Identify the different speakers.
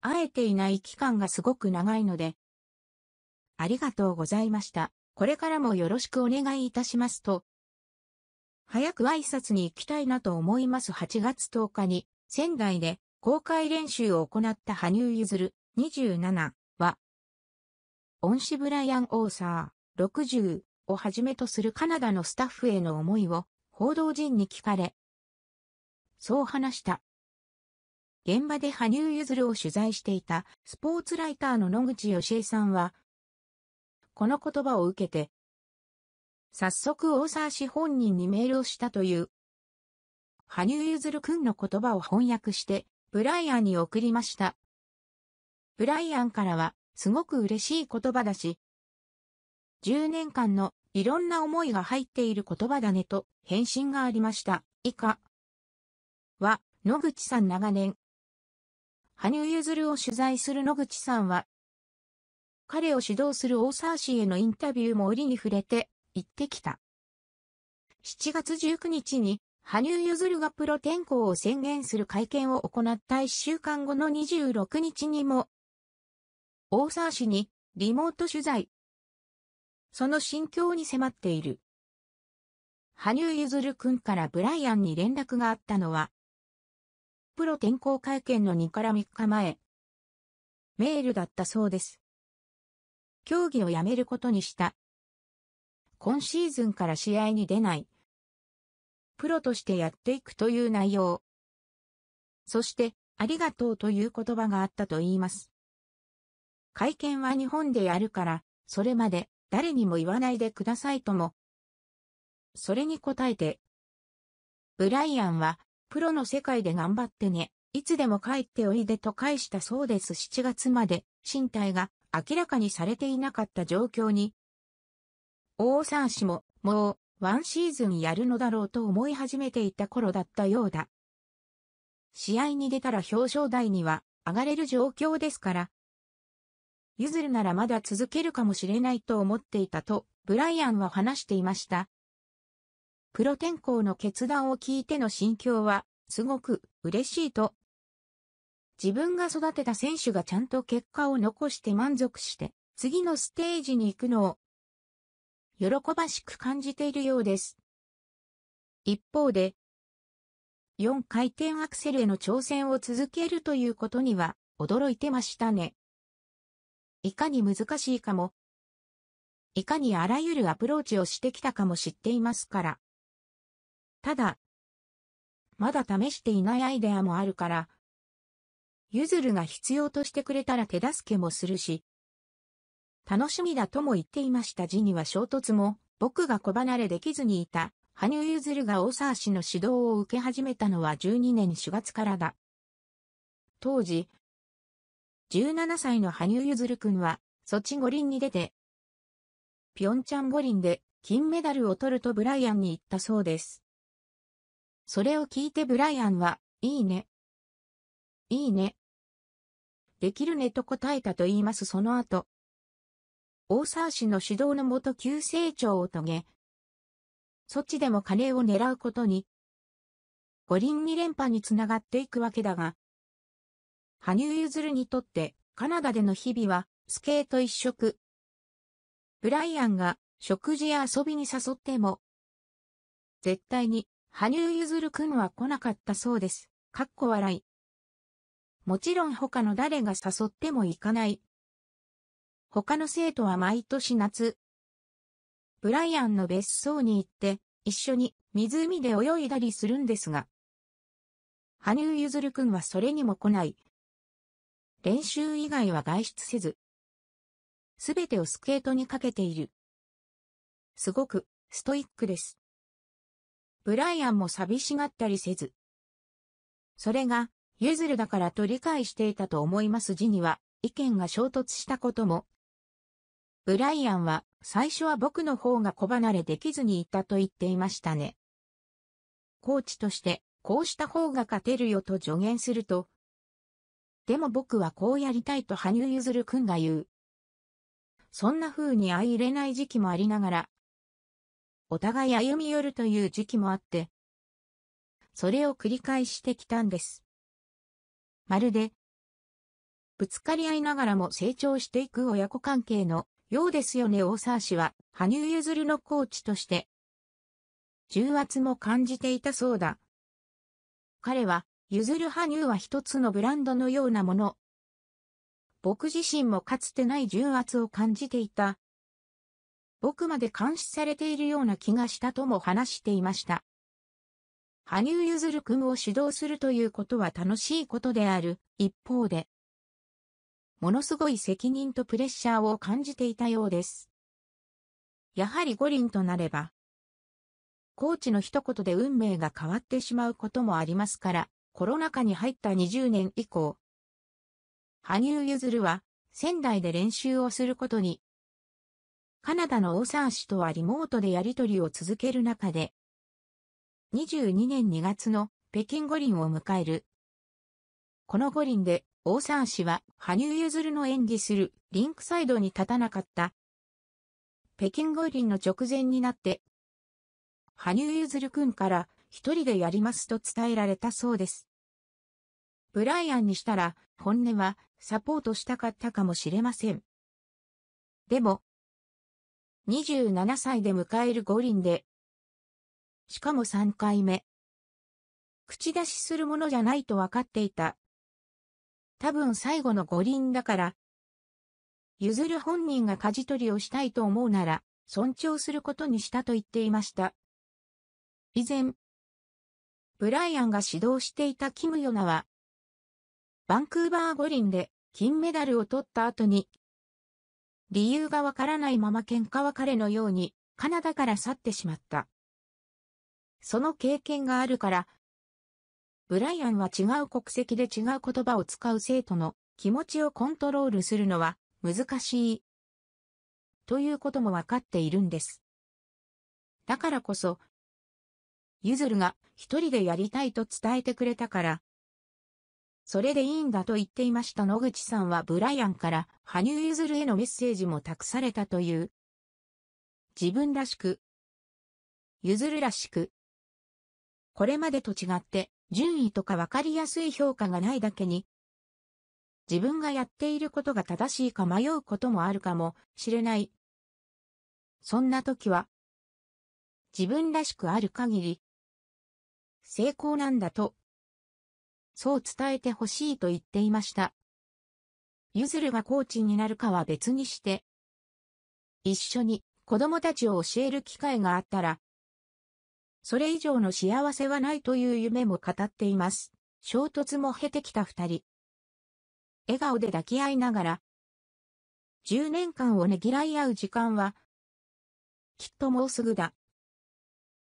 Speaker 1: 会えていない期間がすごく長いので、ありがとうございました。これからもよろしくお願いいたしますと。早く挨拶に行きたいなと思います8月10日に仙台で公開練習を行った羽生結弦27は、恩師ブライアン・オーサー60をはじめとするカナダのスタッフへの思いを報道陣に聞かれ、そう話した。現場で羽生結弦を取材していたスポーツライターの野口義恵さんは、この言葉を受けて、早速大沢氏本人にメールをしたという。羽生結弦くんの言葉を翻訳して、ブライアンに送りました。ブライアンからは、すごく嬉しい言葉だし、10年間のいろんな思いが入っている言葉だねと返信がありました。以下は、野口さん長年、羽生結弦を取材する野口さんは、彼を指導する大沢氏へのインタビューも折に触れて、行ってきた。7月19日に、羽生結弦がプロ転向を宣言する会見を行った1週間後の26日にも、大沢氏にリモート取材。その心境に迫っている。羽生結弦君からブライアンに連絡があったのは、プロ転向会見の2から3日前、メールだったそうです。競技をやめることにした。今シーズンから試合に出ない。プロとしてやっていくという内容。そして、ありがとうという言葉があったと言います。会見は日本でやるから、それまで誰にも言わないでくださいとも。それに答えて、ブライアンはプロの世界で頑張ってね、いつでも帰っておいでと返したそうです7月まで、身体が明らかにされていなかった状況に、大沢氏も、もう、ワンシーズンやるのだろうと思い始めていた頃だったようだ。試合に出たら表彰台には上がれる状況ですから。譲るならまだ続けるかもしれないと思っていたと、ブライアンは話していました。プロ転校の決断を聞いての心境は、すごく嬉しいと。自分が育てた選手がちゃんと結果を残して満足して、次のステージに行くのを、喜ばしく感じているようです。一方で、4回転アクセルへの挑戦を続けるということには、驚いてましたね。いかに難しいかも、いかにあらゆるアプローチをしてきたかも知っていますから、ただ、まだ試していないアイデアもあるから、ゆずるが必要としてくれたら手助けもするし、楽しみだとも言っていました字には衝突も、僕が小離れできずにいた、羽生結弦が大沢氏の指導を受け始めたのは12年4月からだ。当時、17歳の羽生結弦くんは、ソチ五輪に出て、ピョンチャン五輪で金メダルを取るとブライアンに行ったそうです。それを聞いてブライアンは、いいね。いいね。できるねと答えたと言いますその後。大沢氏の指導のもと急成長を遂げ、そっちでも金を狙うことに、五輪二連覇につながっていくわけだが、羽生結弦にとってカナダでの日々はスケート一色。ブライアンが食事や遊びに誘っても、絶対に羽生結弦くんは来なかったそうです。かっこ笑い。もちろん他の誰が誘っても行かない。他の生徒は毎年夏。ブライアンの別荘に行って、一緒に湖で泳いだりするんですが。羽生結弦くんはそれにも来ない。練習以外は外出せず。すべてをスケートにかけている。すごく、ストイックです。ブライアンも寂しがったりせず。それが、ユズルだからと理解していたと思います字には、意見が衝突したことも。ブライアンは、最初は僕の方が小離れできずにいたと言っていましたね。コーチとして、こうした方が勝てるよと助言すると、でも僕はこうやりたいと羽生結弦君が言う。そんな風に相入れない時期もありながら、お互い歩み寄るという時期もあって、それを繰り返してきたんです。まるで、ぶつかり合いながらも成長していく親子関係のようですよね大沢氏は、羽生結弦のコーチとして、重圧も感じていたそうだ。彼は、譲る羽生は一つのブランドのようなもの。僕自身もかつてない重圧を感じていた、僕まで監視されているような気がしたとも話していました。羽生結弦君を指導するということは楽しいことである、一方で、ものすごい責任とプレッシャーを感じていたようです。やはり五輪となれば、コーチの一言で運命が変わってしまうこともありますから、コロナ禍に入った20年以降、羽生結弦は仙台で練習をすることにカナダのオーサー氏とはリモートでやり取りを続ける中で、22年2月の北京五輪を迎える。この五輪で、オーサー氏は、羽生結弦の演技するリンクサイドに立たなかった。北京五輪の直前になって、羽生結弦君から一人でやりますと伝えられたそうです。ブライアンにしたら、本音はサポートしたかったかもしれません。でも、27歳で迎える五輪で、しかも3回目。口出しするものじゃないと分かっていた。多分最後の五輪だから、譲る本人が舵取りをしたいと思うなら、尊重することにしたと言っていました。以前、ブライアンが指導していたキムヨナは、バンクーバー五輪で金メダルを取った後に理由がわからないまま喧嘩別れのように、カナダから去ってしまった。その経験があるから、ブライアンは違う国籍で違う言葉を使う生徒の気持ちをコントロールするのは難しい。ということもわかっているんです。だからこそ、ユズるが一人でやりたいと伝えてくれたから、それでいいんだと言っていました野口さんはブライアンから羽生結弦へのメッセージも託されたという。自分らしく。譲るらしく。これまでと違って、順位とかわかりやすい評価がないだけに、自分がやっていることが正しいか迷うこともあるかもしれない。そんな時は、自分らしくある限り、成功なんだとそう伝えてほしいと言っていました。ゆずるがコーチになるかは別にして、一緒に子供たちを教える機会があったら、それ以上の幸せはないという夢も語っています。衝突も経てきた二人。笑顔で抱き合いながら、10年間をねぎらい合う時間は、きっともうすぐだ。